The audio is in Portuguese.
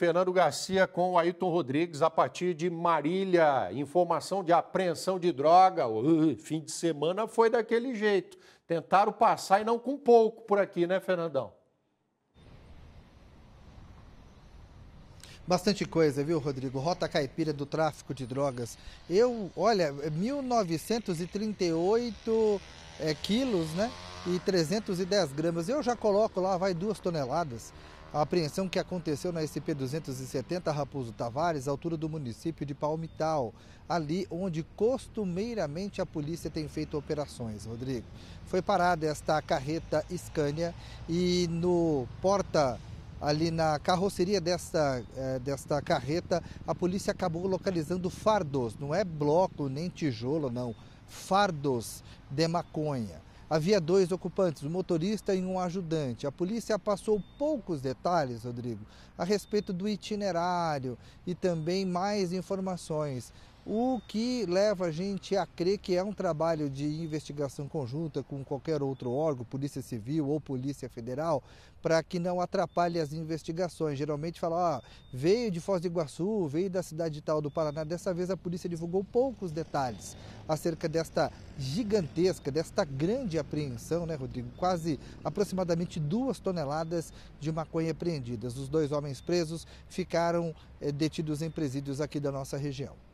Fernando Garcia com o Ailton Rodrigues a partir de Marília. Informação de apreensão de droga. Uh, fim de semana foi daquele jeito. Tentaram passar e não com pouco por aqui, né, Fernandão? Bastante coisa, viu, Rodrigo? Rota caipira do tráfico de drogas. Eu, olha, 1938 é, quilos, né? e 310 gramas. Eu já coloco lá, vai duas toneladas. A apreensão que aconteceu na SP-270 Raposo Tavares, altura do município de Palmital, ali onde costumeiramente a polícia tem feito operações, Rodrigo. Foi parada esta carreta Scania e no porta ali na carroceria desta, eh, desta carreta, a polícia acabou localizando fardos, não é bloco nem tijolo, não, fardos de maconha. Havia dois ocupantes, um motorista e um ajudante. A polícia passou poucos detalhes, Rodrigo, a respeito do itinerário e também mais informações o que leva a gente a crer que é um trabalho de investigação conjunta com qualquer outro órgão, Polícia Civil ou Polícia Federal, para que não atrapalhe as investigações. Geralmente fala, ah, veio de Foz do Iguaçu, veio da cidade tal do Paraná. Dessa vez a polícia divulgou poucos detalhes acerca desta gigantesca, desta grande apreensão, né, Rodrigo? Quase aproximadamente duas toneladas de maconha apreendidas. Os dois homens presos ficaram eh, detidos em presídios aqui da nossa região.